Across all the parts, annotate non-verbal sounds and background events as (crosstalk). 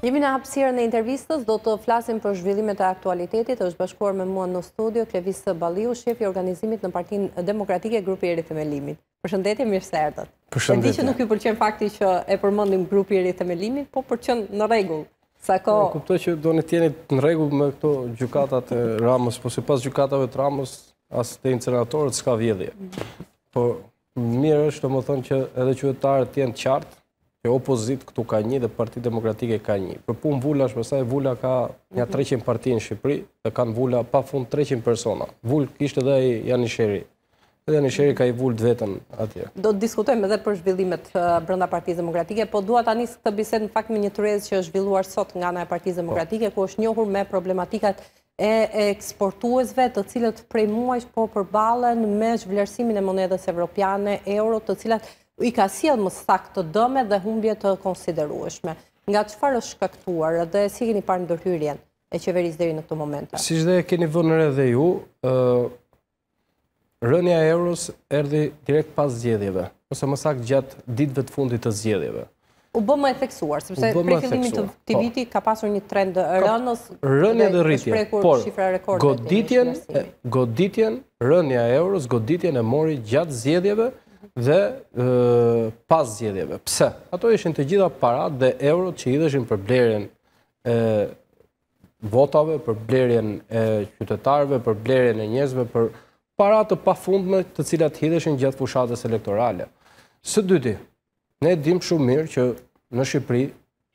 Jemi në hapsirën e intervistës, do të flasim për zhvillimet e aktualitetit, është bashkuar me mua në studio, Klevisë Baliu, shefi organizimit në partinë demokratike, grupi e rithemelimit. Përshëndetje, mirë së erdët. Përshëndetje. E di që nuk ju përqen fakti që e përmëndim grupi e rithemelimit, po përqen në regullë. Sako... Kuptoj që do në tjenit në regullë me këto gjukatat e ramës, po se pas gjukatave të ramës, as të inceneratorët s'ka vjedhje. Po, mirë është të më që edhe qëtëtarët tjenë qartë, që opozit këtu ka një dhe parti demokratike ka një. Për pun vula është përsa e vula ka një 300 mhm. parti në Shqipëri dhe kanë vula pa fund 300 persona. Vull kishtë dhe janë Janisheri. shëri. Dhe janë ka i Vull të vetën atje. Do të diskutojmë edhe për zhvillimet brënda parti demokratike, po duat anis të biset në fakt me një të që është zhvilluar sot nga nga e parti po. demokratike, ku është njohur me problematikat e eksportuesve të cilët prej muajsh po përbalen me zhvillersimin e monedës evropiane, euro, të cilat i ka sjellë më sakt të dëme dhe humbje të konsiderueshme. Nga çfarë është shkaktuar dhe si keni parë ndërhyrjen e qeverisë deri në këtë moment? Siç dhe keni vënë re dhe ju, ë rënja e euros erdhi direkt pas zgjedhjeve, ose më sakt gjatë ditëve të fundit të zgjedhjeve. U bë më e theksuar, sepse prej fillimit të këtij po. viti ka pasur një trend rënës, rënja dhe rritje, por goditjen, goditjen, rënja e euros, goditjen e mori gjatë zgjedhjeve, dhe pas zjedjeve. Pse? Ato ishin të gjitha parat dhe eurot që i dheshin për blerjen votave, për blerjen qytetarve, për blerjen e njëzve, për parat të pa fundme të cilat i gjithë fushatës elektorale. Së dyti, ne dim shumë mirë që në Shqipëri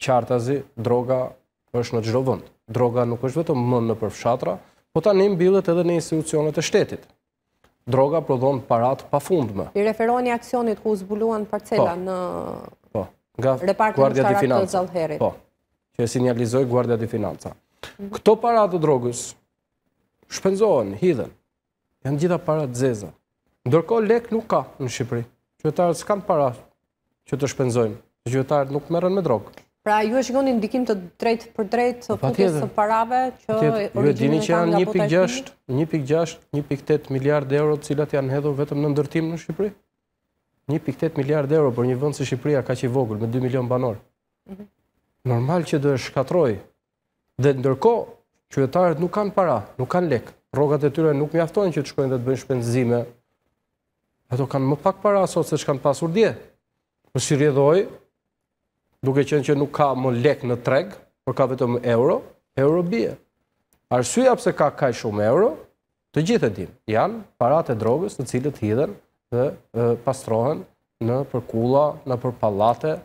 qartazi droga është në gjithë vënd. Droga nuk është vetëm mënë në për fshatra, po ta një mbilët edhe në institucionet e shtetit droga prodhon parat pa fund më. I referoni aksionit ku zbuluan parcela po. në po. repartën në të zalherit. Po, që e sinjalizoj guardia të financa. Mhm. Këto parat të drogës shpenzohen, hidhen, janë gjitha parat të zezën. Ndërko lek nuk ka në Shqipëri. Qëtëarët s'kanë para që të shpenzojnë. Qëtëarët nuk meren me drogë. Pra ju e shikoni ndikim të drejt për drejt të futjes të parave që origjinën ka nga bota e 1.6, 1.8 miliard e euro cilat janë hedhur vetëm në ndërtim në Shqipëri? 1.8 miliard e euro për një vënd se Shqipëria ka që i vogël me 2 milion banor. Mhm. Normal që dhe shkatroj dhe ndërko qëtëtarët nuk kanë para, nuk kanë lek. Rogat e tyre nuk mjaftojnë që të shkojnë dhe të bëjnë shpenzime. Ato kanë më pak para aso se që kanë pasur dje. Po si rjedhoj, duke qenë që nuk ka më lek në treg, por ka vetëm euro, euro bie. Arsyeja pse ka kaq shumë euro, të gjithë e dim, janë paratë e drogës të cilët hidhen dhe pastrohen në përkulla, në përpalate,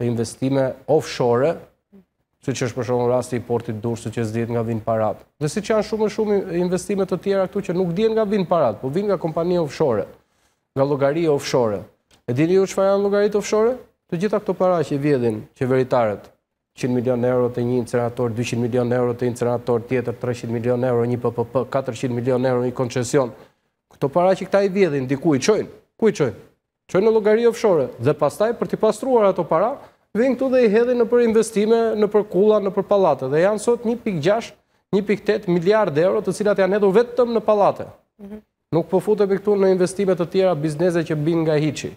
në investime offshore, si që është për shumë rasti i portit durë, si që zdi nga vinë parat. Dhe si që janë shumë e shumë investimet të tjera këtu që nuk djenë nga vinë parat, po vinë nga kompanija offshore, nga logari offshore. E dini ju që fa janë logarit offshore? Të gjitha këto para që vjedhin qeveritarët, 100 milion euro të një incerator, 200 milion euro të incerator, tjetër, 300 milion euro një PPP, 400 milion euro një koncesion, këto para që këta i vjedhin, di ku i qojnë? Ku i qojnë? Qojnë në logari ofshore dhe pastaj për t'i pastruar ato para, vjen këtu dhe i hedhin në për investime, në për kula, në për palate. Dhe janë sot 1.6, 1.8 miliard euro të cilat janë edhu vetëm në palate. Mhm. Nuk po futëm këtu në investime të tjera biznese që bin nga hiqi.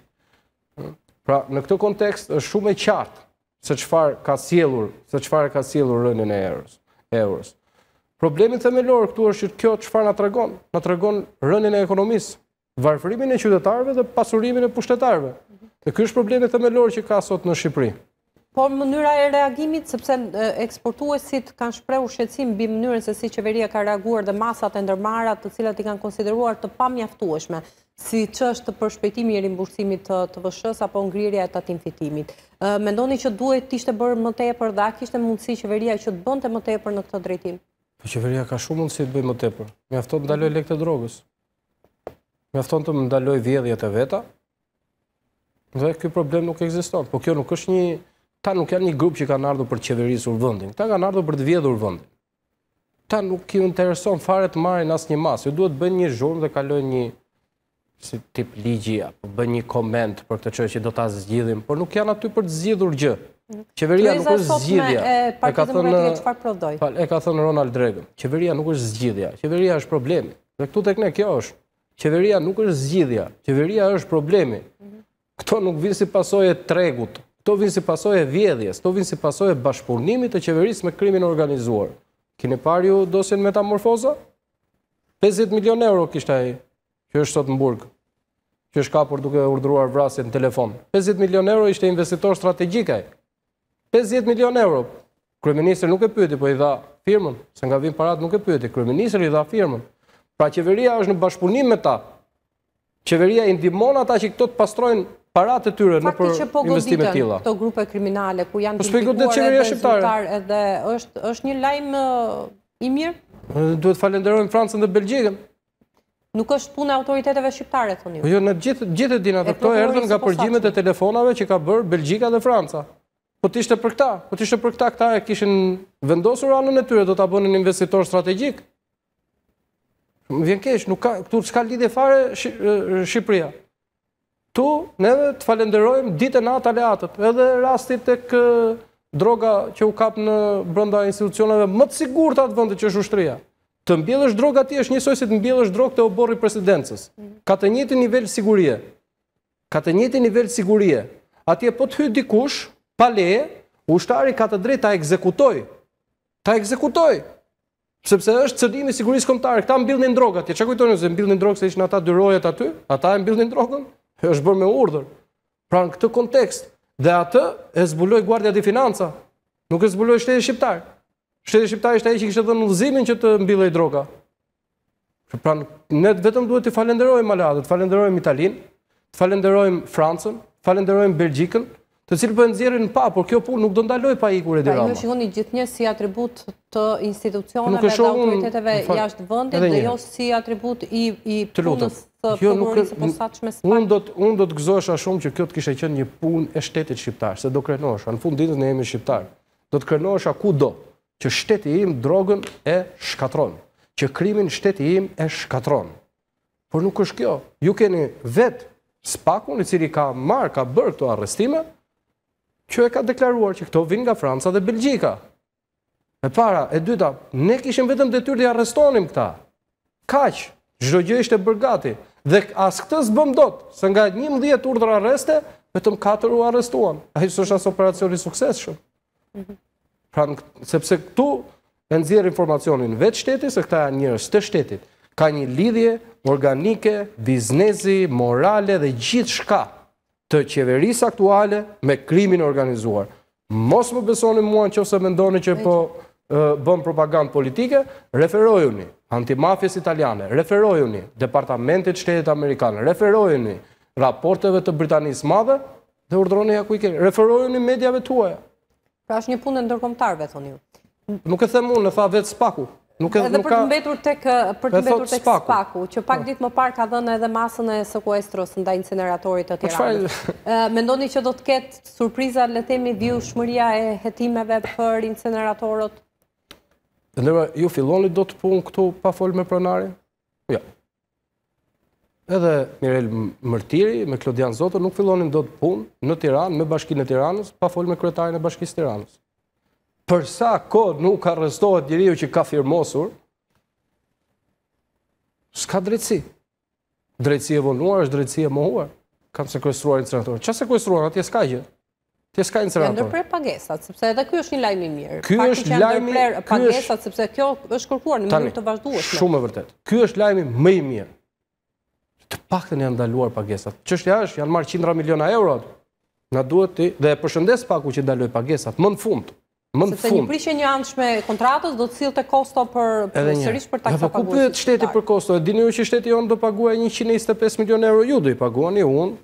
Pra, në këtë kontekst është shumë e qartë se qëfar ka sielur, se qëfar ka sielur rënin e eurës. eurës. Problemin themelor këtu është që kjo qëfar në tregon, në tregon rënjën e ekonomisë, varfërimin e qytetarve dhe pasurimin e pushtetarve. Dhe kjo është problemin themelor që ka sot në Shqipëri. Por mënyra e reagimit, sepse eksportuesit kanë shprehur shqetësim mbi mënyrën se si qeveria ka reaguar dhe masat e ndërmarrat, të cilat i kanë konsideruar të pamjaftueshme, si ç'është për shpejtimi i rimbursimit të TVSH-s apo ngrirja e tatim fitimit. Mendoni që duhet të ishte bërë më tepër dha, kishte mundësi qeveria që të bënte më tepër në këtë drejtim? Po qeveria ka shumë mundësi të bëjë më tepër. Mjafton të ndaloj lekët e drogës. Mjafton të ndaloj vjedhjet e veta. Dhe ky problem nuk ekziston, por kjo nuk është një Ta nuk janë një grup që kanë ardhur për të qeverisur vendin. Ta kanë ardhur për të vjedhur vendin. Ta nuk i intereson fare të marrin asnjë masë. Ju duhet të bëni një zhurmë dhe kalojnë një si tip ligji apo bëni një koment për këtë çështje që do ta zgjidhim, por nuk janë aty për të zgjidhur gjë. Qeveria nuk është zgjidhja. E ka thënë çfarë prodhoi? Fal, e ka thënë Ronald Reagan. Qeveria nuk është zgjidhja. Qeveria është problemi. Dhe këtu tek ne kjo është. Qeveria nuk është zgjidhja. Qeveria është problemi. Mhm. Kto nuk vijnë si pasojë tregut, Këto vinë si pasoj e vjedhjes, këto vinë si pasoj e bashpurnimit të qeveris me krimin organizuar. Kine pari ju dosjen metamorfoza? 50 milion euro kishtë aji, që është sot në burg, që është kapur duke urdruar vrasjet në telefon. 50 milion euro ishte investitor strategikaj. 50 milion euro. Kryeministrë nuk e pyti, po i dha firmën, se nga vinë parat nuk e pyti. Kryeministrë i dha firmën. Pra qeveria është në bashkëpurnim me ta. Qeveria indimon ata që këto të pastrojnë paratë të tyre në për investime tila. Fakti që po goditën grupe kriminale, ku janë të po edhe zhjëtar, edhe është një lajmë i mirë? Duhet falenderojnë Francën dhe Belgjikën. Nuk është punë e autoriteteve shqiptare, thoni ju. Po jo, në gjithë gjithë dinë ato këto erdhën nga përgjimet e telefonave që ka bërë Belgjika dhe Franca. Po ishte për këtë, po ishte për këtë, këta e kishin vendosur anën e tyre do ta bënin investitor strategjik. Vjen kesh, nuk ka këtu çka lidhë fare Shqipëria tu ne të falenderojmë ditë atë aleatët, edhe rastit të kë droga që u kapë në brënda institucionave, më të sigur të atë vëndë që është ushtëria. Të mbjellësh droga ti është njësoj si të mbjellësh drogë të oborri presidencës. Ka të njëti nivel sigurie. Ka të njëti nivel sigurie. A ti e po të hytë dikush, pale, ushtari ka të drejt të ekzekutoj. Të ekzekutoj. Sepse është cëdimi sigurisë komtarë. Këta mbjellën drogat. Ja që kujtoni, mbjellën drogat se ishën ata dyrojët aty? Ata e mbjellën drogën? është bërë me urdhër. Pra në këtë kontekst, dhe atë e zbuloi guardia di financa, nuk e zbuloi shteti shqiptar. Shteti shqiptar ishte ai që kishte dhënë udhëzimin që të mbillej droga. Pra ne vetëm duhet të falenderojmë Malatën, të falenderojmë Italinë, të falenderojmë Francën, të falenderojmë Belgjikën, të cilë për nëzirën pa, por kjo punë nuk do ndaloj pa ikur e pra, dirama. Në shihoni gjithë një si atribut të institucionave dhe autoriteteve jashtë vëndit dhe jo si atribut i punës të komunisë posat shme së pak. Unë do të gëzosha shumë që kjo të kishe qenë një punë e shtetit shqiptarë, se do krenosha, në fund ditës në jemi shqiptarë, do të krenosha ku do, që shteti im drogën e shkatronë, që krimin shteti im e shkatronë. Por nuk është kjo, ju keni vetë spakun i cili ka marrë, ka bërë këto arrestime, që e ka deklaruar që këto vinë nga Franca dhe Belgjika. E para, e dyta, ne kishim vetëm dhe tyrë dhe arrestonim këta. Kaq, zhdo gjë ishte bërgati, dhe asë këtë së bëmdot, se nga një më urdhër arreste, vetëm katër u arrestuan. A i së është asë operacioni sukses shumë. Mhm. Pra, sepse këtu e nëzirë informacionin vetë shtetit, se këta janë njërës të shtetit, ka një lidhje, organike, biznesi, morale dhe gjithë shka të qeveris aktuale me krimin organizuar. Mos më besoni mua në që se mendoni që po bëm propagandë politike, referojuni antimafjes italiane, referojuni departamentit shtetet amerikanë, referojuni raporteve të Britanisë madhe dhe urdroni ja ku i keni, referojuni medjave tuaja. Pra është një punë në ndërkomtarve, thoni ju. Nuk e mund, në tha vetë spaku. Nuk e dhe Edhe për të mbetur tek, për të mbetur tek spaku. që pak po. ditë më parë ka dhënë edhe masën e sekuestros nda incineratorit të po tiranës. Shfaj... që do të ketë surpriza, le temi dhju shmëria e hetimeve për incineratorot? Nërë, ju filloni do të punë këtu pa folë me pronari? Ja. Jo. Edhe Mirel Mërtiri me Klodian Zoto nuk fillonin do të punë në Tiranë, me bashkinë e Tiranës, pa folë me kretarën e bashkisë Tiranës përsa kod nuk ka rëstohet njëri që ka firmosur, s'ka drejtësi. Drejtësi e vonuar është drejtësi e mohuar. Kanë se kërstruar një cërator. Qa se atje s'ka gjë. Ti s'ka inserator. Ja ndërprer pagesat, sepse edhe ky është një lajm i mirë. Ky është lajmi i pagesat, sepse kjo është kërkuar në mënyrë të vazhdueshme. Shumë e vërtet. Ky është lajmi më i mirë. Të paktën janë ndaluar pagesat. Çështja është, janë marrë qindra miliona euro. Na duhet ti dhe përshëndes paku që ndaloi pagesat më në fund. Se në fund. Sepse një prishje një kontratës, do të cilë të kosto për sërish për taksa paguës. Dhe ku shteti për kosto? Dini u që shteti onë do paguaj 125 milion euro, ju do i paguani një unë,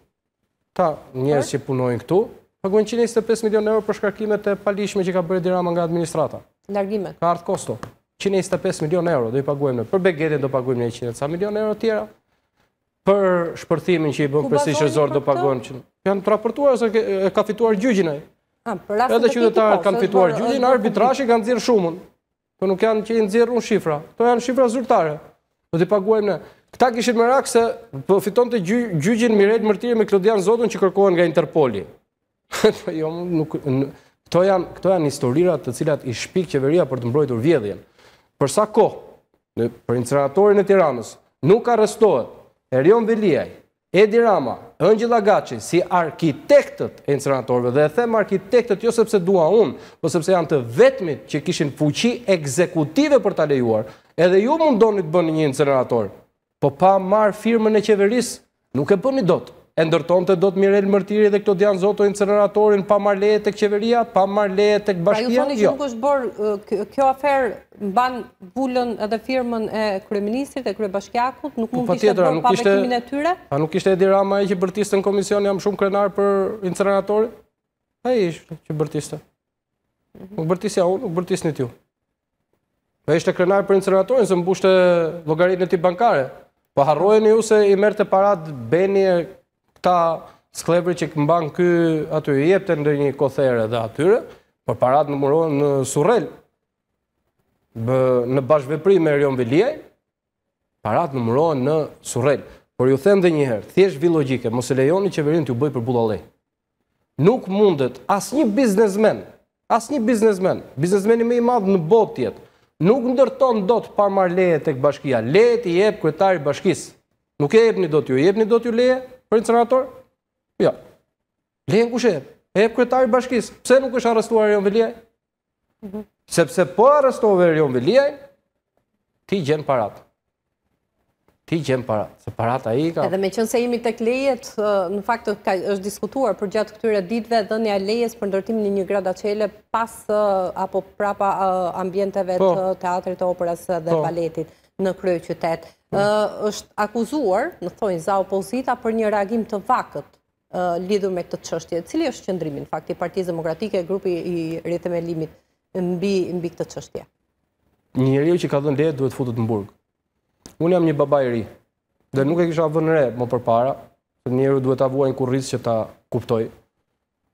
ta njerës që punojnë këtu, paguaj 125 milion euro për shkarkimet e palishme që ka bërë dirama nga administrata. Nërgimet. Ka artë kosto. 125 milion euro do i paguaj në. Për begetin do paguaj një 100 milion euro tjera. Për shpërthimin që i bënë përsi shëzor do paguaj në. Janë të raportuar, ka fituar Ah, edhe qytetarët po, kanë fituar gjyllin, arbitrashi kanë zirë shumën, për nuk janë që i zirë unë shifra, to janë shifra zyrtare, do t'i paguajmë ne. Këta kishin më rakë se përfiton po të gjyllin mirejt mërtiri me Klodian Zotun që kërkohen nga Interpoli. (laughs) Jo, këto janë historirat të cilat i shpik qeveria për të mbrojtur vjedhjen. Përsa ko, për inceratorin e tiranës, nuk arrestohet Erion Viliaj, Edi Rama, Ëngjëlla Gaçi si arkitektët e incineratorëve dhe e them arkitektët jo sepse dua unë, por sepse janë të vetmit që kishin fuqi ekzekutive për ta lejuar. Edhe ju mundoni të bëni një incinerator, po pa marr firmën e qeverisë, nuk e bëni dot e ndërton të do të mirel mërtiri dhe këto djanë zoto inceneratorin pa marr leje tek qeveria, pa marr leje tek bashkia. Pra ju thoni që jo. nuk është bërë kjo afer mban bulën edhe firmën e kryeministrit e kryebashkiakut, nuk mund po, të borë pa vetimin e tyre? Pa nuk ishte Edi Rama ai që bërtiste në komision, jam shumë krenar për inceneratorin. Ai ishte që bërtiste. Mhm. Nuk bërtisja unë, nuk bërtisnit ju. Po ishte krenar për inceneratorin se mbushte llogaritën e tij bankare. Po harrojeni ju se i merrte parat, Beni e këta sklepër që mban këy aty i jepte ndonjë kothere dhe atyre, por parat numërohen në Surrel. Bë në bashkëveprim me Rion Veliaj, parat numërohen në Surrel. Por ju them edhe një herë, thjesht vi logjike, mos e lejoni qeverinë ju bëj për bullallëj. Nuk mundet asnjë biznesmen, asnjë biznesmen, biznesmeni më i madh në botë jet, nuk ndërton dot pa marr leje tek bashkia. Leje i jep kryetari i bashkisë. Nuk e jepni dot ju, jepni dot ju leje? për incinerator? Ja. Jo. Lehen kush e e Jep kryetari i bashkisë. Pse nuk është arrestuar Erion Veliaj? Mhm. Sepse po arrestove Erion Veliaj, ti gjen parat. Ti gjen para, se parat ai ka. Edhe meqense jemi tek lejet, në fakt është diskutuar për gjatë këtyre ditëve dhënia e lejes për ndërtimin e një grada qele pas apo prapa ambienteve po. të teatrit të operës dhe po. baletit në qytetë është akuzuar, në thojnë za opozita, për një reagim të vakët lidhur me këtë të qështje. Cili është qëndrimin, në fakti, Partizë Demokratike grupi i rritëme limit në mbi këtë të qështje? Një njëri që ka dhënë lehet duhet futët në burg. Unë jam një babaj ri, dhe nuk e kisha vënë re, më për para, dhe njëri duhet ta avuaj në që ta kuptoj.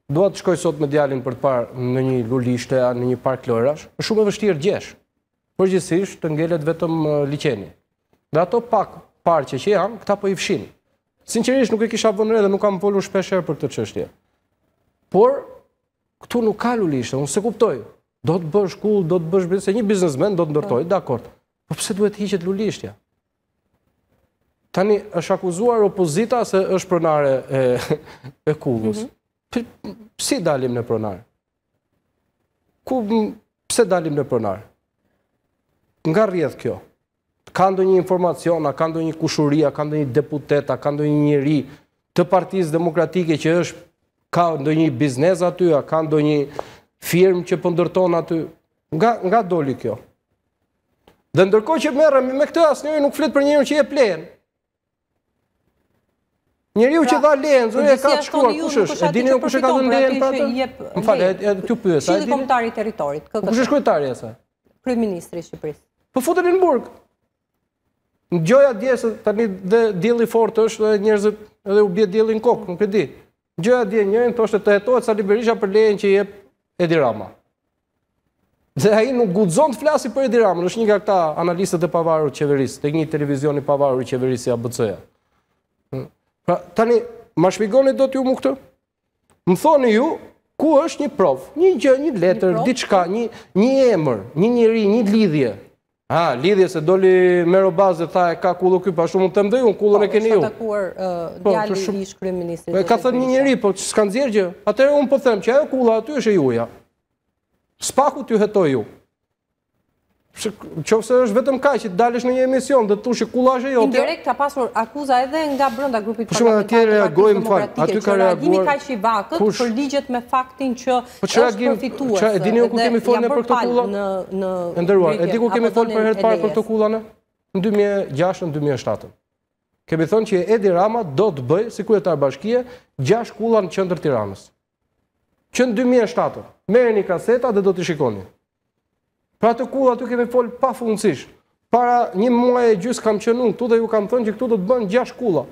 Duhet të shkoj sot me djalin për të parë në një lullishte, në një park lërash, shumë e vështirë gjesh, përgjësish të ngelet vetëm liqeni dhe ato pak parë që që jam, këta po i fshim. Sinqerisht nuk e kisha vënëre dhe nuk kam polur shpesher për këtë qështje. Por, këtu nuk ka lishtë, unë se kuptoj, do të bësh kull, do të bësh se një biznesmen, do të ndërtoj, dhe akord. Po pëse po duhet hiqet lulishtja? Tani, është akuzuar opozita se është pronare e kullus. Mhm. Si dalim në pronare? Pse dalim në pronare? Nga rjedh kjo? kjo? ka ndo një informacion, a ka ndo një kushuria, ka ndo një deputet, a ka ndo një njëri të partiz demokratike që është, ka ndo një biznes aty, a ka ndo një firmë që pëndërton aty, nga doli kjo. Dhe ndërko që merëm me këtë asë njëri nuk flitë për njëri që je plenë. Njëri u që pra, dha lehen, zërë e ka të shkuar, kush është? E dini në kush e ka të ndihen për atë? Pra, Më falë, e t'ju pyës. Qili komtari teritorit? Kush është kujtari e sa? Kryministri Shqipëris. Për futër i po në burgë. Në gjoja djesë, tani dhe djeli fort është dhe njerëzit edhe u bje djeli në kokë, nuk e di. Në gjoja djeli njerën, të është të jetohet sa liberisha për lejen që jep Edi Rama. Dhe aji nuk gudzon të flasi për Edi Rama, është një nga këta analistët e pavarur qeverisë, të një televizion i pavarur i qeverisë i ABC-a. Pra, tani, ma shpigoni do t'ju mu këtë? Më thoni ju, ku është një prov, një gjë, një letër, diçka, një emër, një njëri, një lidhje, Ha, lidhje se doli mero bazë dhe tha e ka kullu këj, pa shumë të mdoj, unë kullu në po, keni ju. Po, të atakuar djali i shkrymë ministri. Po, e ka thënë një njëri, po që s'kanë zjergjë, atërë unë po themë që ajo kulla aty është e juja. S'paku t'ju hetoj ju. Qo se është vetëm ka që dalësh në një emision dhe të tu shi kulashe jote... Indirekt ka pasur akuza edhe nga brënda grupit parlamentar të partijës demokratike. Përshme tjerë reagojmë farë, aty ka reaguar... Që reagimi ka që i vakët për ligjet me faktin që po është profituar... E dini u ku kemi folë në për këto kulane? E ndërruar, e di ku kemi folë për herët parë për këto kulane? Në 2006, në 2007. Kemi thonë që Edi Rama do të bëjë, si kujetar e tarë bashkije, gjash kulane në qëndër tiranës. Që në 2007, merë një kaseta dhe do të shikoni. Pra të kudha aty kemi fol pafundësisht. Para një muaji gjys kam qenë unë këtu dhe ju kam thënë që këtu do të bën gjashtë kulla.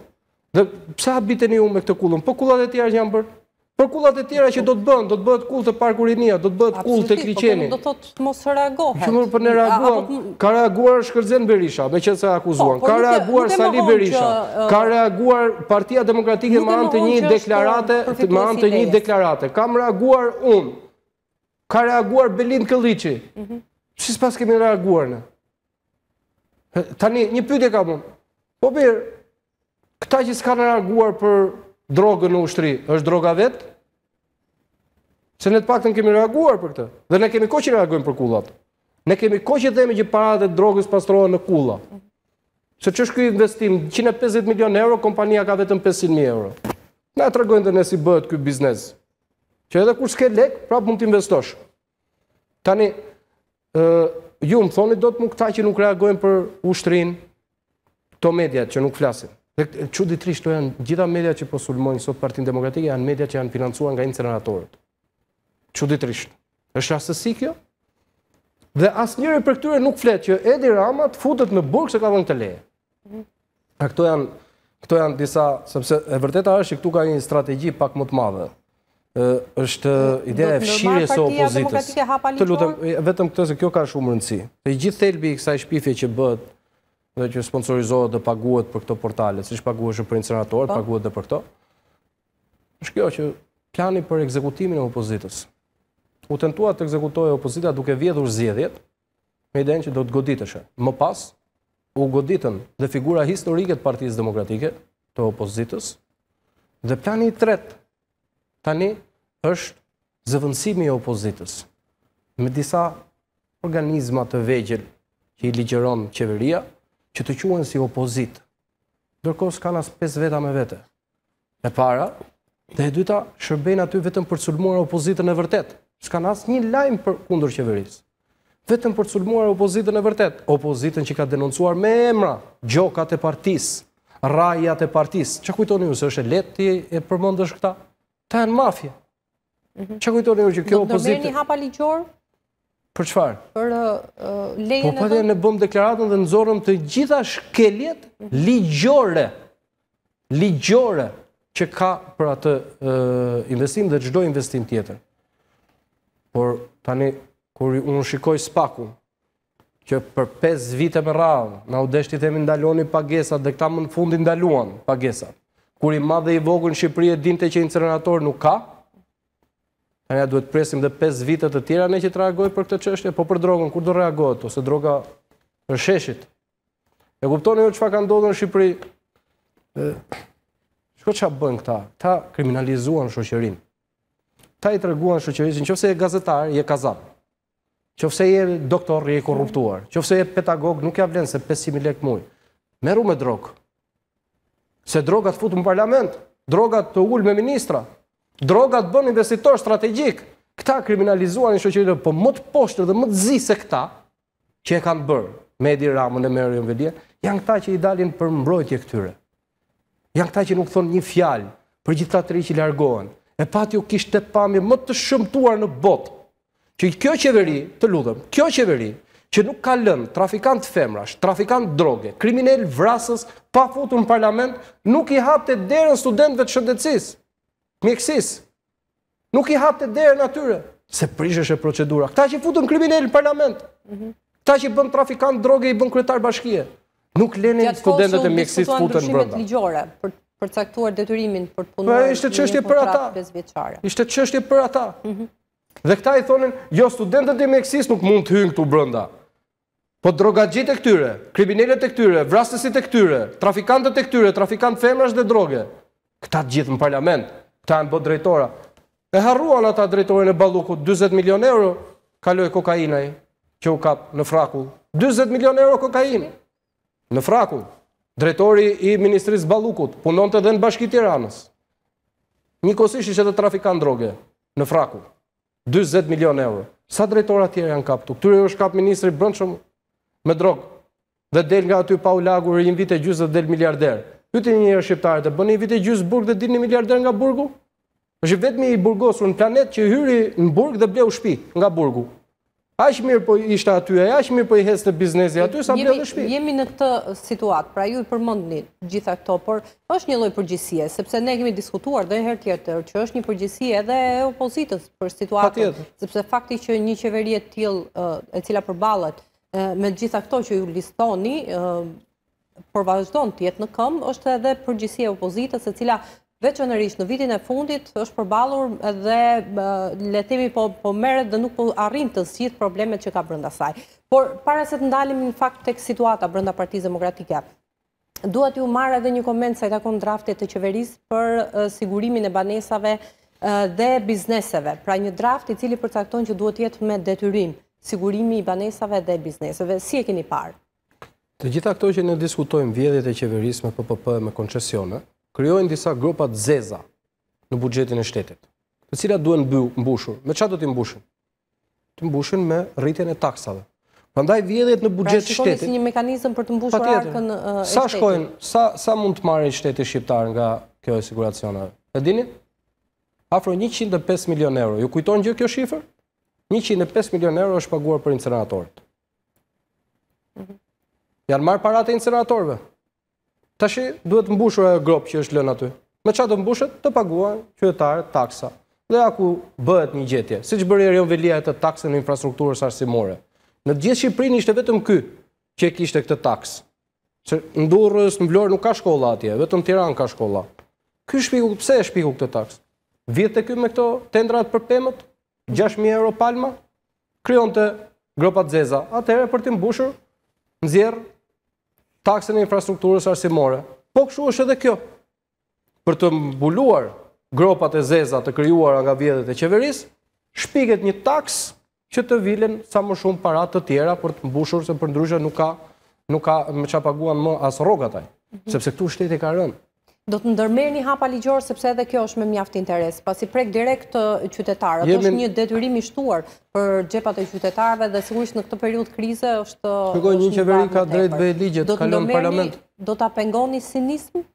Dhe pse habiteni ju me këtë kullën? Po kullat e tjera që janë bër. Për po kullat e tjera që do të bën, do të bëhet kullë të parkurinia, do të bëhet kullë te Kriçeni. Po do të thotë mos reagohet. Që mund po të ne reaguam. Ka reaguar Shkërzen Berisha, meqense se akuzuan. Po, ka reaguar Sali Berisha. Ka reaguar Partia Demokratike me anë të një deklarate, me anë të një deklarate. Kam reaguar unë. Ka reaguar Belind Kolliçi. Mhm. Si pas kemi reaguar në? Tani, një pytje ka mund. Po birë, këta që s'ka në reaguar për drogën në ushtri, është droga vetë? Se në të pak të në kemi reaguar për këtë. Dhe ne kemi ko që reagojmë për kullat. Ne kemi ko që dhemi që parat e drogës pastrohen në kulla. Se që këj investim, 150 milion euro, kompania ka vetëm 500.000 euro. Ne të regojnë dhe ne si bëhet këj biznes. Që edhe kur s'ke lek, prapë mund t'investosh. Tani, ju më thoni do të më këta që nuk reagojnë për ushtrin të mediat që nuk flasin. Dhe quditrisht të janë gjitha mediat që posulmojnë sot partin demokratike, janë mediat që janë financuar nga inceneratorët. Quditrisht. është asësi kjo? Dhe asë njëri për këtyre nuk fletë që Edi Rama të futët në burkë se ka dhënë të leje. A këto janë, këto janë disa, sepse e vërteta është që këtu ka një strategji pak më të madhe është ideja e fshirje së opozitës. Të lutëm, vetëm këtës e kjo ka shumë rëndësi. Dhe gjithë thelbi i kësa i shpifje që bët dhe që sponsorizohet dhe paguat për këto portale, si që paguat shumë për incenatorët, po. paguat dhe për këto, është kjo që plani për ekzekutimin e opozitës. U tentua të ekzekutoj e opozita duke vjedhur zjedhjet, me i denë që do të goditëshe. Më pas, u goditën dhe figura historiket partijës demokratike të opozitës, dhe plani i tretë Tani është zëvëndësimi e opozitës me disa organizma të vegjel që i ligjeron qeveria që të quen si opozit. Dërkos ka nas 5 veta me vete. E para, dhe e dyta shërbejnë aty vetëm për sulmuar opozitën e vërtet. Ska nas një lajmë për kundur qeverisë. Vetëm për sulmuar opozitën e vërtet. Opozitën që ka denoncuar me emra, gjokat e partisë, rajat e partisë. Që kujtoni ju se është e leti e përmëndësh këta? Këta janë mafje. Që mhm. kujtore e urgjë, kjo opozite... Do të një hapa ligjor? Për qëfar? Për lejën po, e dëmë? Po përte në bëmë deklaratën dhe nëzorëm të gjitha shkeljet mhm. ligjore. Ligjore që ka për atë investim dhe gjdoj investim tjetër. Por tani, kur unë shikoj spakun, që për 5 vite më radhë, në udeshti temi ndaloni pagesat, dhe këta më në fundi ndaluan pagesat kur i madhe i vogën në Shqipëri e dinte që incinerator nuk ka. Tani ja duhet presim edhe 5 vite të tëra ne që të reagoj për këtë çështje, po për drogën kur do reagohet ose droga për sheshit. E kuptoni ju çfarë ka ndodhur në Shqipëri? që a bën këta? Ta kriminalizuan shoqërinë. Ta i treguan shoqërisë nëse je gazetar, je kazap. Nëse je doktor, je korruptuar. Nëse je pedagog, nuk ja vlen se 500 lekë muaj. Merru me drogë se drogat futën në parlament, drogat të ullë me ministra, drogat bën investitor strategjik, këta kriminalizuan një shoqirë, po më të poshtër dhe më të zi se këta, që e kanë bërë, me Edi Ramën e Merion Velje, janë këta që i dalin për mbrojtje këtyre. Janë këta që nuk thonë një fjalë për gjitha të ri që largohen. E pati u kishtë të pami më të shëmtuar në botë, që kjo qeveri, të ludhëm, kjo qeveri, që nuk ka lënë trafikant femrash, trafikant droge, kriminel vrasës, pa futur në parlament, nuk i hapë të derën studentve të shëndecis, mjekësis, nuk i hapë të derën atyre, se prishesh e procedura. Këta që i futur në kriminel në parlament, këta që i bën trafikant droge, i bën kretar bashkije, nuk lene studentet e mjekësis futur në brënda. Përcaktuar detyrimin për të punuar Ishte qështje për ata Ishte qështje për ata mhm. Dhe këta i thonin Jo studentët e mjekësis nuk mund të hyngë këtu brënda Po drogagjit e këtyre, kriminellet e këtyre, vrasësit e këtyre, trafikantët e këtyre, trafikantë femrash dhe droge, këta gjithë në parlament, këta e në bëtë drejtora. E harruan ata drejtore në baluku, 20 milion euro, kaloj kokainaj, që u kap në fraku. 20 milion euro kokain, në fraku. Drejtori i Ministrisë Balukut, punon të dhe në bashkit Tiranës. Një kosisht ishte të trafikan droge, në fraku. 20 milion euro. Sa drejtora tjerë janë kaptu? të? Këtyre është kap Ministri Brëndshëmë, me drogë, dhe del nga aty pa u lagur, i në vite gjusë dhe del miliarder. Pyti një njërë shqiptarët, bënë i vite gjysë burg dhe dini miliarder nga burgu? është vetëmi i burgosur në planet që hyri në burg dhe bleu shpi nga burgu. Ashtë mirë po ishte aty, ashtë mirë po i hes në biznesi aty, sa bleu dhe shpi. Jemi në këtë situatë, pra ju i përmëndni gjitha këto, por është një loj përgjësie, sepse ne kemi diskutuar dhe herë tjetër, që është një përgjësie edhe opozitës për situatën, sepse fakti që një e tillë e cila përballet me gjitha këto që ju listoni, përvazhdon të jetë në këmë, është edhe përgjësia opozitës e cila veçënërisht në vitin e fundit është përbalur dhe letemi po, po mere dhe nuk po arrim të zhjith problemet që ka brënda saj. Por, para se të ndalim në fakt të kësë situata brënda partiz demokratike, duhet ju marrë edhe një komendë sa i takon draftet të qeveris për sigurimin e banesave dhe bizneseve. Pra një draft i cili përcakton që duhet jetë me detyrim sigurimi i banesave dhe bizneseve. Si e keni parë? Të gjitha këto që në diskutojmë vjedhjet e qeveris me PPP me koncesione, kryojnë disa grupat zeza në bugjetin e shtetit, të cilat duen mbushur. Me qa do t'i mbushur? Të mbushur me rritjen e taksave. Pëndaj vjedhjet në pra, bugjet shtetit... Pra shkojnë si një mekanizm për të mbushur arkën e shtetit? Sa shkojnë, sa mund të marrë i shtetit shqiptar nga kjo e E dini? Afro 105 milion euro. Ju kujtonë gjë kjo shifër? 105 milion euro është paguar për inceneratorit. Janë marë parate inceneratorve. Ta shi duhet mbushur e grobë që është lënë aty. Me qa të mbushet, të paguar qëtëtarë taksa. Dhe a ku bëhet një gjetje, si që bërë e rion velia e të takse në infrastrukturës arsimore. Në gjithë Shqiprin ishte vetëm ky që e kishte këtë taksë. Që ndurës në vlorë nuk ka shkolla atje, vetëm tira nuk ka shkolla. Ky shpiku, pse e shpiku këtë taksë? Vjetë e ky me këto tendrat për pëmët? 6.000 euro palma, kryon të gropat zeza. Atëherë për të mbushur, nëzjerë taksën e infrastrukturës arsimore. Po këshu është edhe kjo. Për të mbuluar gropat e zeza të kryuar nga vjetët e qeveris, shpiket një taksë që të vilen sa më shumë parat të tjera për të mbushur se për ndryshë nuk ka nuk ka më qapaguan më asë rogataj. Mhm. Sepse këtu shteti ka rënë. Do të ndërmerë një hapa ligjorë, sepse edhe kjo është me mjaft interes, pasi prek direkt qytetarët, është një detyrim i shtuar për gjepat e qytetarëve dhe sigurisht në këtë periud krize është... Shukoj një qeveri ka drejt vej ligjet, kalon parlament. Do të apengoni sinism?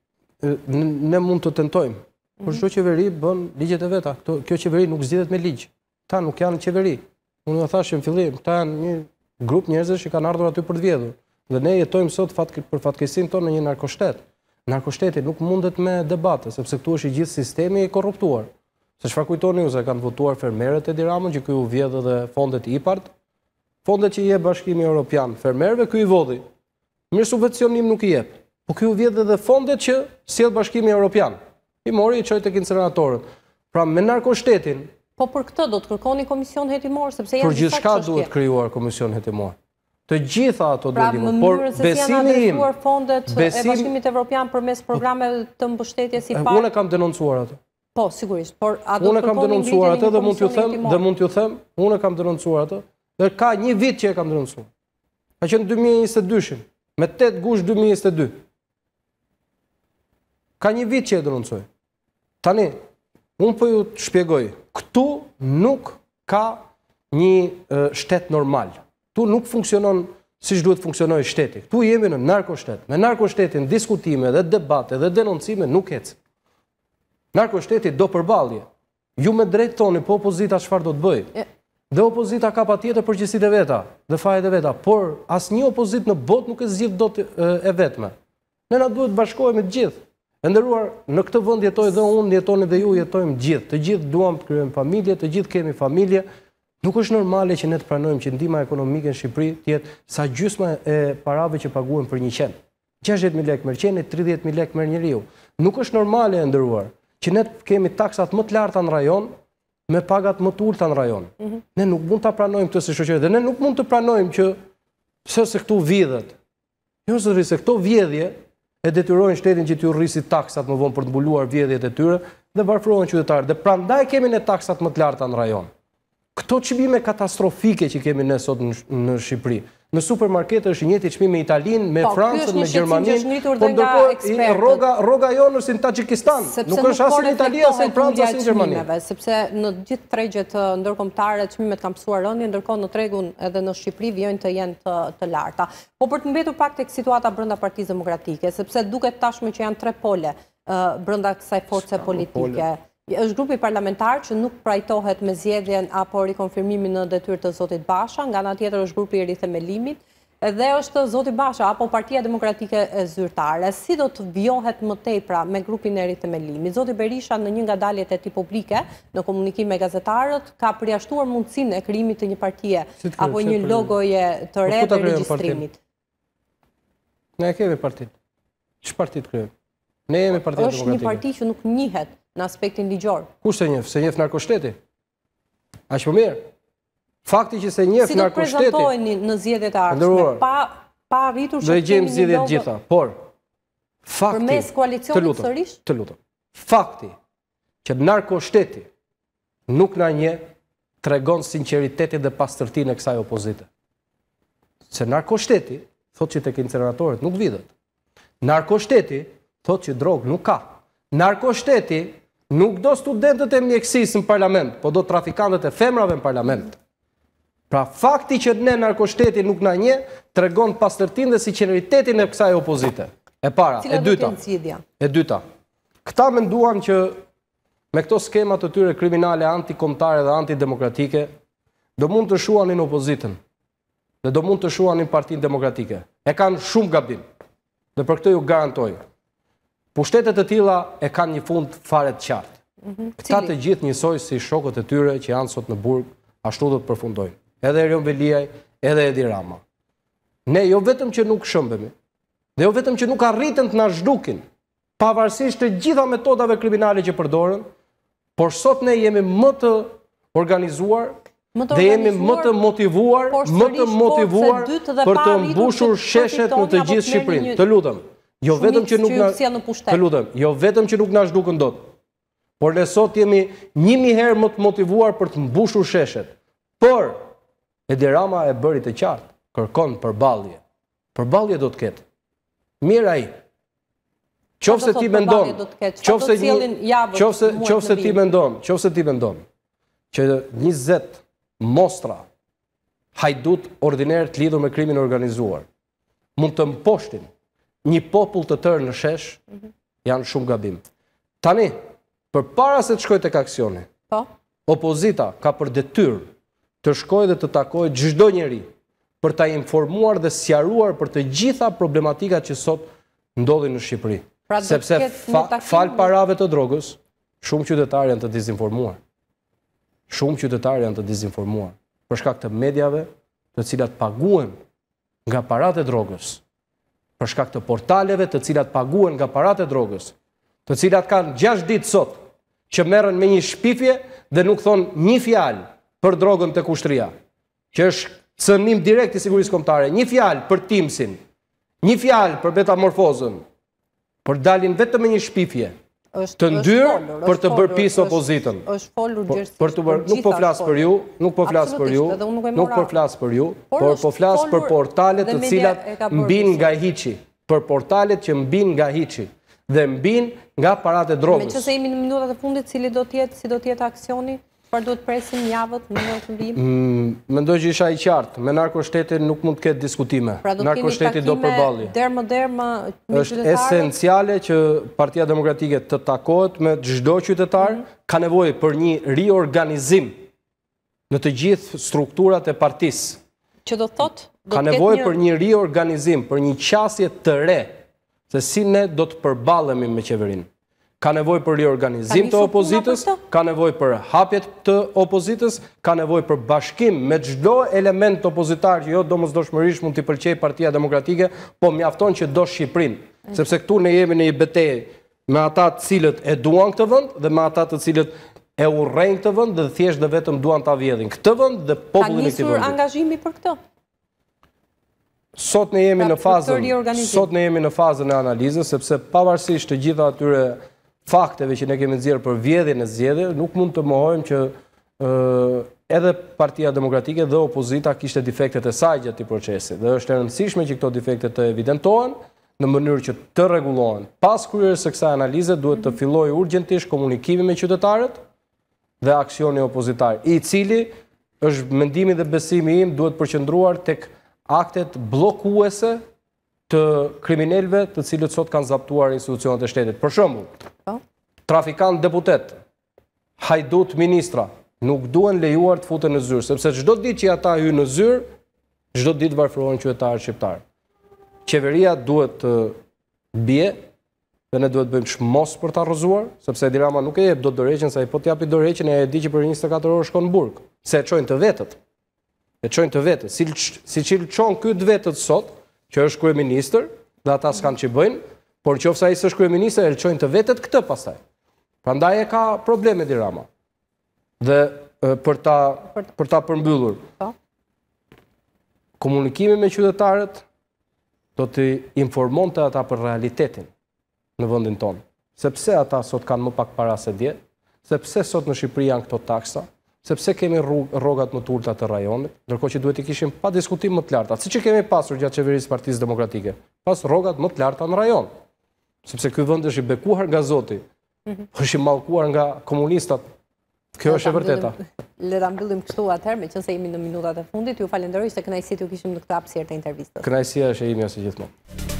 Ne mund të tentojmë, për shu mhm. qeveri bën ligjet e veta, kjo qeveri nuk zidhet me ligjë, ta nuk janë qeveri, unë dhe thashim fillim, ta janë një grup njerëzës që kanë ardhur aty për të vjedhur, dhe ne jetojmë sot për fatkesin tonë në një narkoshtet. Narkoshteti nuk mundet me debatë, sepse këtu është i gjithë sistemi i korruptuar. Se shfar kujtoni ju se kanë votuar fermeret e diramën, që këju vjedhe dhe fondet i partë, fondet që je bashkimi Europian, fermerve këju i vodhi, mirë subvencionim nuk i jep, po këju vjedhe dhe fondet që si bashkimi Europian. I mori i qojtë e kinë Pra me narkoshtetin... Po për këtë do të kërkoni komision hetimor, sepse janë gjithë shka duhet kryuar komision hetimor të gjitha ato dërgjimë. Pra, më mërë se si janë adresuar fondet e bashkimit evropian për mes programe të mbështetje si eh, parë. Unë e kam denoncuar atë. Po, sigurisht. Unë e kam denoncuar atë dhe mund t'ju them, dhe mund t'ju them, unë e kam denoncuar atë, dhe ka një vit që e kam denoncuar. Ka që në 2022, me 8 gush 2022. Ka një vit që e denoncuar. Tani, unë për po ju të shpjegoj, këtu nuk ka një shtetë normalë. Tu nuk funksionon si që duhet funksionoj shteti. Tu jemi në narko shtetë. Me narko diskutime dhe debate dhe denoncime nuk hecë. Narko do përbalje. Ju me drejtë toni po opozita që farë do të bëjë. Dhe opozita ka pa tjetër përgjësit e veta dhe fajet e veta. Por asë një opozit në bot nuk e zhjith do të e vetme. Ne na duhet bashkojme gjithë. E në këtë vënd jetoj dhe unë, jetoni dhe ju jetojmë gjithë. Të gjithë duham të kryem familje, të gjithë kemi familje, Nuk është normale që ne të pranojmë që ndihma ekonomike në Shqipëri të jetë sa gjysma e parave që paguhen për një qen. 60000 lekë merr qeni, 30000 lekë merr njeriu. Nuk është normale e ndëruar që ne kemi taksat më të larta në rajon me pagat më të ulta në rajon. Mm -hmm. Ne nuk mund ta pranojmë këtë si shoqëri dhe ne nuk mund të pranojmë që pse se këtu vjedhet. Jo se këto vjedhje e detyrojnë shtetin që të rrisë taksat më vonë për të mbuluar vjedhjet e tyre dhe varfërohen qytetarët. Dhe prandaj kemi ne taksat më të larta në rajon këto qmime katastrofike që kemi nësot në Shqipëri, në supermarket është të qmime Italin, me po, Francën, me Gjermanin, por ndërkohë roga jo nështë në Tajikistan, nuk është asë në Italia, asë në Francë, asë në Gjermanin. Sepse në gjithë tregjet ndërkomtare, qmime të kam pësuar rëndi, ndërkohë në tregun edhe në Shqipëri vjojnë të jenë të larta. Po për të mbetur pak të situata brënda partizë demokratike, sepse duke tashme që janë tre pole brënda kësaj force politike, është grupi parlamentar që nuk prajtohet me zjedhjen apo rikonfirmimin në detyrë të Zotit Basha, nga nga tjetër është grupi i rithemelimit, dhe është Zotit Basha apo Partia Demokratike e Zyrtare. Si do të vjohet më pra me grupin e rithemelimit? Zotit Berisha në një nga daljet e ti publike në komunikim me gazetarët ka përjashtuar mundësin e krimit të një partie apo një logoje të po redë e registrimit. Ne e keve partit. Që partit kërëve? Ne jemi partit demokratike. Êshtë një që nuk në aspektin ligjor. Kushtë se njëfë? Se njëfë narkoshteti? A shpë po mirë? Fakti që se njëfë narkoshteti... Si do prezentojnë në zjedet e arsë? pa rritur që të gjemë zjedhet gjitha. Por, fakti... Të lutëm. Fakti që narkoshteti nuk në një të regon sinceritetit dhe pastërti e kësaj opozite. Se narkoshteti, thot që të kinceratorit, nuk vidhët. Narkoshteti, thot që drogë nuk ka. Narkoshteti, Nuk do studentët e mjekësisë në parlament, po do trafikantët e femrave në parlament. Pra fakti që ne narko nuk na nje, të regonë pas tërtin dhe si qeneritetin e kësaj e opozite. E para, e dyta, e dyta, këta menduan që me këto skemat të tyre kriminale antikomtare dhe antidemokratike, do mund të shuanin opozitën, dhe do mund të shuanin partin demokratike. E kanë shumë gabin, dhe për këto ju garantojë. Pushtetet të tila e kanë një fund fare të qartë. Këta mhm, të gjithë njësoj si shokët e tyre që janë sot në burg, ashtu dhe të përfundojnë. Edhe Erion Veliaj, edhe Edi Rama. Ne jo vetëm që nuk shëmbemi, dhe jo vetëm që nuk arritën të nashdukin, pavarësisht të gjitha metodave kriminale që përdorën, por sot ne jemi më të organizuar, dhe jemi më të motivuar, më të motivuar për të mbushur sheshet në të gjithë Shqiprinë. Të lutëm Jo vetëm që nuk na të lutem, jo vetëm që nuk na zhdukën dot. Por ne sot jemi 1000 herë më të motivuar për të mbushur sheshet. Por Edirama e bëri të qartë, kërkon përballje. Përballje do të ketë. Mirë ai. Qofse ti mendon, qofse cilin javën. qofse qofse ti mendon, qofse ti mendon që 20 mostra hajdut ordiner të lidhur me krimin organizuar mund të mposhtin një popull të tërë në shesh, janë shumë gabim. Tani, për para se të shkoj të kaksioni, po. opozita ka për detyr të shkoj dhe të takoj gjithdo njeri për ta informuar dhe sjaruar për të gjitha problematikat që sot ndodhin në Shqipëri. Pra Sepse falë parave të drogës, shumë qytetarë janë të dizinformuar. Shumë qytetarë janë të dizinformuar. Përshka këtë medjave të cilat paguen nga parate drogës, për shkak të portaleve të cilat paguhen nga paratë drogës, të cilat kanë 6 ditë sot që merren me një shpifje dhe nuk thon një fjalë për drogën tek ushtria, që është cënim direkt i sigurisë kombëtare, një fjalë për timsin, një fjalë për metamorfozën, por dalin vetëm me një shpifje të ndyrë për të bërë pisë opozitën. është folur gjërësisht për të bërë, nuk po flasë për ju, nuk po flasë për ju, nuk po flasë për ju, por po flasë për portalet të cilat mbin nga hiqi, për portalet që mbin nga hiqi, dhe mbin nga parate drogës. Me që se imi në minutat e fundit, cili do tjetë, si do tjetë aksionit? Por duhet presim javët në një të mbim? Mm, mendoj që isha i qartë, me shtetit nuk mund të ketë diskutime. Narkoshtetit pra do përbali. Dermë, dermë, është esenciale që partia demokratike të takohet me gjdo qytetar, mhm. ka nevoj për një riorganizim në të gjithë strukturat e partis. Që do thot? Ka nevoj për një riorganizim, për një qasje të re, se si ne do të përbalemi me qeverinë ka nevoj për riorganizim të opozitës, ka nevoj për hapjet të opozitës, ka nevoj për bashkim me gjdo element opozitar që jo do mësë shmërish mund të përqej partia demokratike, po mjafton që do Shqiprin, mm. sepse këtu ne jemi në i betej me ata të cilët e duan këtë vënd dhe me ata të cilët e urejnë këtë vënd dhe thjesht dhe vetëm duan të avjedhin këtë vënd dhe popullin e këtë vëndit. Ka njësur angazhimi për këto? Sot ne jemi në fazën e analizës, sepse pavarësisht të gjitha atyre fakteve që ne kemi nëzirë për vjedhjën e zjedhe, nuk mund të mohojmë që edhe partia demokratike dhe opozita kishte defektet e saj gjatë i procesi. Dhe është nërëndësishme që këto defektet të evidentohen, në mënyrë që të regulohen. Pas kërërës e kësa analize, duhet të filloj urgentish komunikimi me qytetarët dhe aksioni opozitar, i cili është mendimi dhe besimi im duhet përqëndruar tek aktet blokuese të kriminelve të cilët sot kanë zaptuar institucionet e shtetit. Për shëmbu, po. trafikan deputet, hajdut ministra, nuk duen lejuar të futën në zyrë, sepse gjdo ditë që ata hy në zyrë, gjdo ditë varfrohen qëtarë shqiptarë. Qeveria duhet të bje, dhe ne duhet bëjmë shmos për ta rëzuar, sepse dirama nuk e jep do të dëreqen, sa i po të japi dëreqen e e di që për 24 orë shkonë burkë, se e qojnë të vetët, e qojnë të vetët, si që qonë këtë vetët sotë, që është krye minister, dhe ata s'kanë që bëjnë, por që ofësa i së shkrye minister, e lëqojnë të vetët këtë pasaj. Pra e ka probleme dhe rama. Dhe për ta përmbyllur. Po. Komunikimi me qytetarët do të informon të ata për realitetin në vëndin tonë. Sepse ata sot kanë më pak para se dje, sepse sot në Shqipëri janë këto taksa, sepse kemi rogat më të ullëta të rajonit, nërko që duhet i kishim pa diskutim më të larta, si që kemi pasur gjatë qeverisë partijës demokratike, pas rogat më të larta në rajon, sepse këj vënd është i bekuar nga zoti, mhm. është i malkuar nga komunistat, kjo është e vërteta. Leda mbëllim kështu atër, me qënëse imi në minutat e fundit, ju falenderoj se kënajësit ju kishim në këtë apësirë të intervistës. Kënajsi e imi asë gjithmonë.